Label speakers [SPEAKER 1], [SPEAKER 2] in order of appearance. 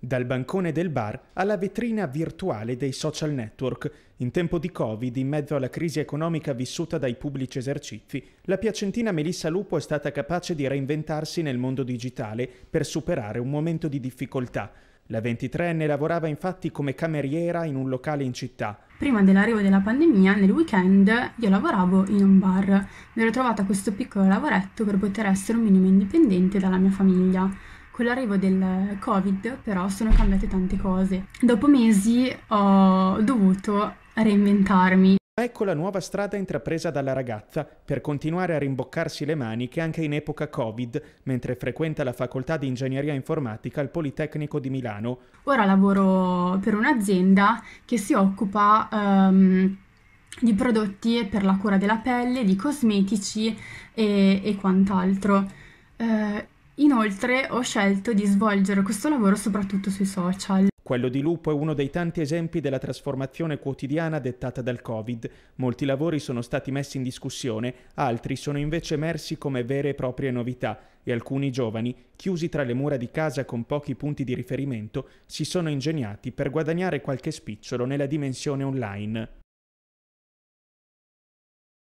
[SPEAKER 1] Dal bancone del bar alla vetrina virtuale dei social network, in tempo di Covid, in mezzo alla crisi economica vissuta dai pubblici esercizi, la piacentina Melissa Lupo è stata capace di reinventarsi nel mondo digitale per superare un momento di difficoltà. La 23enne lavorava infatti come cameriera in un locale in città.
[SPEAKER 2] Prima dell'arrivo della pandemia, nel weekend, io lavoravo in un bar. Mi ero trovata questo piccolo lavoretto per poter essere un minimo indipendente dalla mia famiglia. Con l'arrivo del Covid però sono cambiate tante cose. Dopo mesi ho dovuto reinventarmi.
[SPEAKER 1] Ecco la nuova strada intrapresa dalla ragazza per continuare a rimboccarsi le maniche anche in epoca Covid, mentre frequenta la facoltà di ingegneria informatica al Politecnico di Milano.
[SPEAKER 2] Ora lavoro per un'azienda che si occupa um, di prodotti per la cura della pelle, di cosmetici e, e quant'altro. Uh, Inoltre ho scelto di svolgere questo lavoro soprattutto sui social.
[SPEAKER 1] Quello di Lupo è uno dei tanti esempi della trasformazione quotidiana dettata dal Covid. Molti lavori sono stati messi in discussione, altri sono invece emersi come vere e proprie novità e alcuni giovani, chiusi tra le mura di casa con pochi punti di riferimento, si sono ingegnati per guadagnare qualche spicciolo nella dimensione online.